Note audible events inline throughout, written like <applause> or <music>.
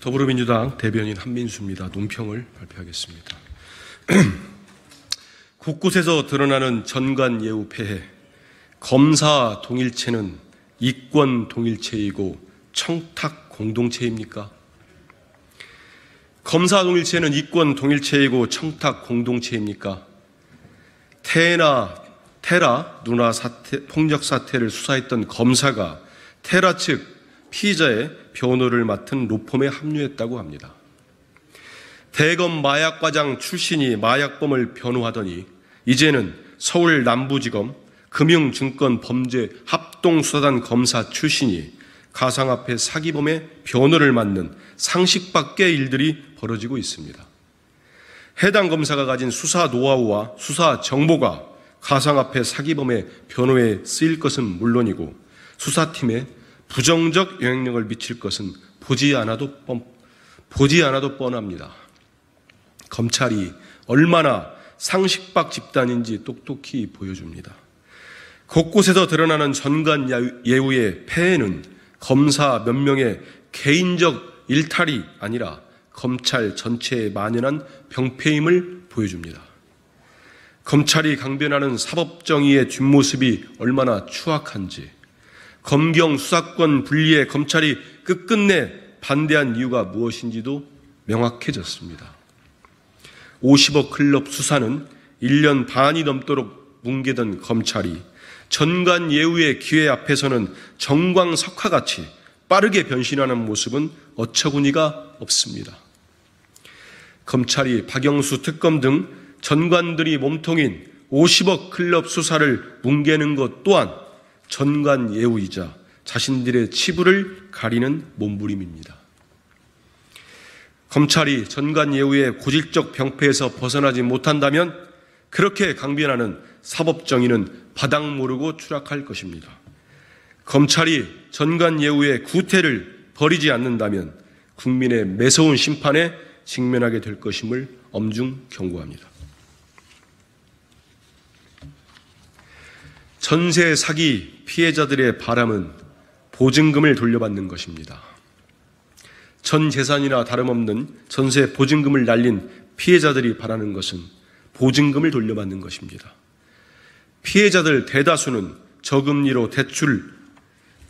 더불어민주당 대변인 한민수입니다. 논평을 발표하겠습니다. <clears throat> 곳곳에서 드러나는 전관 예우 폐해, 검사 동일체는 이권 동일체이고 청탁 공동체입니까? 검사 동일체는 이권 동일체이고 청탁 공동체입니까? 테나 테라 누나 사태, 폭력 사태를 수사했던 검사가 테라 측 피의자의 변호를 맡은 로펌에 합류했다고 합니다. 대검 마약과장 출신이 마약범을 변호하더니 이제는 서울 남부지검 금융증권범죄합동수사단 검사 출신이 가상화폐 사기범의 변호를 맡는 상식 밖의 일들이 벌어지고 있습니다. 해당 검사가 가진 수사 노하우와 수사 정보가 가상화폐 사기범의 변호에 쓰일 것은 물론이고 수사팀의 부정적 영향력을 미칠 것은 보지 않아도 뻔, 보지 않아도 뻔합니다. 검찰이 얼마나 상식박 집단인지 똑똑히 보여줍니다. 곳곳에서 드러나는 전관 예우의 폐해는 검사 몇 명의 개인적 일탈이 아니라 검찰 전체에 만연한 병폐임을 보여줍니다. 검찰이 강변하는 사법정의의 뒷모습이 얼마나 추악한지, 검경 수사권 분리에 검찰이 끝끝내 반대한 이유가 무엇인지도 명확해졌습니다. 50억 클럽 수사는 1년 반이 넘도록 뭉개던 검찰이 전관 예우의 기회 앞에서는 정광석화같이 빠르게 변신하는 모습은 어처구니가 없습니다. 검찰이 박영수 특검 등 전관들이 몸통인 50억 클럽 수사를 뭉개는 것 또한 전관 예우이자 자신들의 치부를 가리는 몸부림입니다. 검찰이 전관 예우의 고질적 병폐에서 벗어나지 못한다면 그렇게 강변하는 사법 정의는 바닥 모르고 추락할 것입니다. 검찰이 전관 예우의 구태를 버리지 않는다면 국민의 매서운 심판에 직면하게 될 것임을 엄중 경고합니다. 전세 사기 피해자들의 바람은 보증금을 돌려받는 것입니다. 전 재산이나 다름없는 전세 보증금을 날린 피해자들이 바라는 것은 보증금을 돌려받는 것입니다. 피해자들 대다수는 저금리로 대출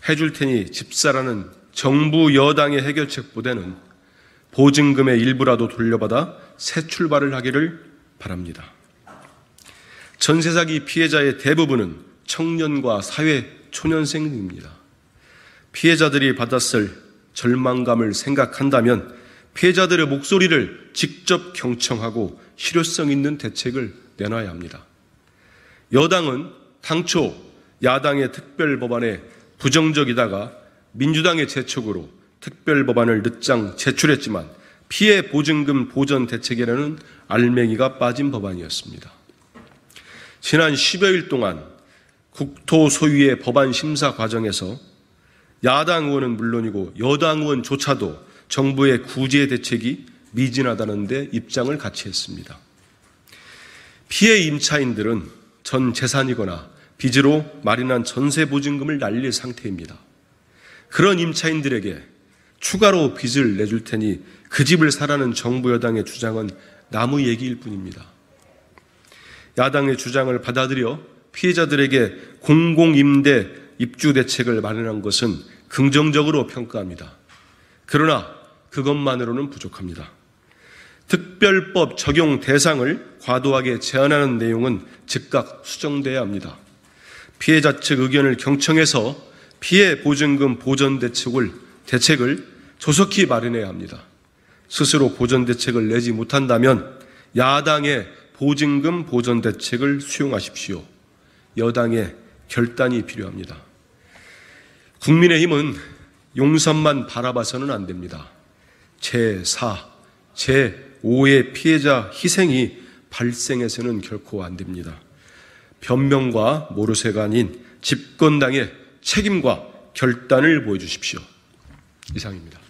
해줄 테니 집사라는 정부 여당의 해결책보다는 보증금의 일부라도 돌려받아 새 출발을 하기를 바랍니다. 전세 사기 피해자의 대부분은 청년과 사회 초년생입니다. 피해자들이 받았을 절망감을 생각한다면 피해자들의 목소리를 직접 경청하고 실효성 있는 대책을 내놔야 합니다. 여당은 당초 야당의 특별 법안에 부정적이다가 민주당의 재촉으로 특별 법안을 늦장 제출했지만 피해 보증금 보전 대책에는 알맹이가 빠진 법안이었습니다. 지난 10여일 동안 국토 소유의 법안 심사 과정에서 야당 의원은 물론이고 여당 의원조차도 정부의 구제 대책이 미진하다는데 입장을 같이 했습니다. 피해 임차인들은 전 재산이거나 빚으로 마련한 전세 보증금을 날릴 상태입니다. 그런 임차인들에게 추가로 빚을 내줄 테니 그 집을 사라는 정부 여당의 주장은 나무 얘기일 뿐입니다. 야당의 주장을 받아들여 피해자들에게 공공임대 입주 대책을 마련한 것은 긍정적으로 평가합니다. 그러나 그것만으로는 부족합니다. 특별법 적용 대상을 과도하게 제한하는 내용은 즉각 수정돼야 합니다. 피해자 측 의견을 경청해서 피해 보증금 보전 대책을 대책을 조속히 마련해야 합니다. 스스로 보전 대책을 내지 못한다면 야당의 보증금 보전 대책을 수용하십시오. 여당의 결단이 필요합니다. 국민의힘은 용산만 바라봐서는 안 됩니다. 제4, 제5의 피해자 희생이 발생해서는 결코 안 됩니다. 변명과 모르쇠가 아닌 집권당의 책임과 결단을 보여주십시오. 이상입니다.